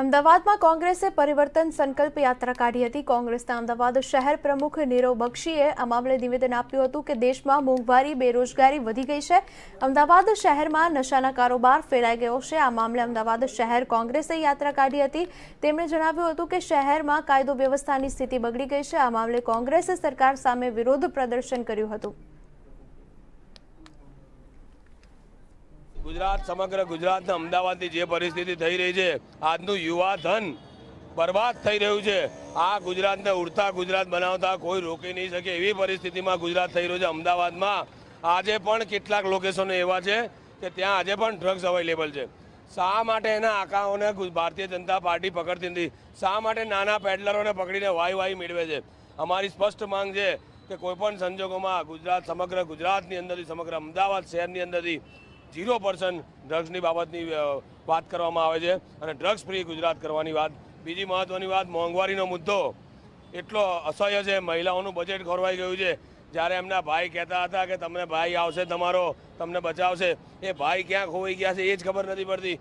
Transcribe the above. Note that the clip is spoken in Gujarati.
અમદાવાદમાં કોંગ્રેસે પરિવર્તન સંકલ્પ યાત્રા કાઢી હતી કોંગ્રેસના અમદાવાદ શહેર પ્રમુખ નીરવ બક્ષીએ આ મામલે નિવેદન આપ્યું હતું કે દેશમાં મોંઘવારી બેરોજગારી વધી ગઈ છે અમદાવાદ શહેરમાં નશાના કારોબાર ફેલાઈ ગયો છે આ મામલે અમદાવાદ શહેર કોંગ્રેસે યાત્રા કાઢી હતી તેમણે જણાવ્યું હતું કે શહેરમાં કાયદો વ્યવસ્થાની સ્થિતિ બગડી ગઈ છે આ મામલે કોંગ્રેસે સરકાર સામે વિરોધ પ્રદર્શન કર્યું હતું ગુજરાત સમગ્ર ગુજરાતના અમદાવાદની જે પરિસ્થિતિ થઈ રહી છે આજનું યુવા ધન બરબાદ થઈ રહ્યું છે આ ગુજરાતને ઉડતા ગુજરાત બનાવતા કોઈ રોકી નહીં શકે એવી પરિસ્થિતિમાં ગુજરાત થઈ રહ્યું છે અમદાવાદમાં આજે પણ કેટલાક લોકેશનો એવા છે કે ત્યાં આજે પણ ડ્રગ્સ અવેલેબલ છે શા માટે એના આંકાઓને ભારતીય જનતા પાર્ટી પકડતી નથી શા માટે નાના પેડલરોને પકડીને વાય વાય મેળવે છે અમારી સ્પષ્ટ માંગ છે કે કોઈપણ સંજોગોમાં ગુજરાત સમગ્ર ગુજરાતની અંદરથી સમગ્ર અમદાવાદ શહેરની અંદરથી ઝીરો પર્સન્ટ ડ્રગ્સની બાબતની વાત કરવામાં આવે છે અને ડ્રગ્સ ફ્રી ગુજરાત કરવાની વાત બીજી મહત્ત્વની વાત મોંઘવારીનો મુદ્દો એટલો અસહ્ય છે મહિલાઓનું બજેટ ખોરવાઈ ગયું છે જ્યારે એમના ભાઈ કહેતા હતા કે તમને ભાઈ આવશે તમારો તમને બચાવશે એ ભાઈ ક્યાંક ખોવાઈ ગયા છે એ જ ખબર નથી પડતી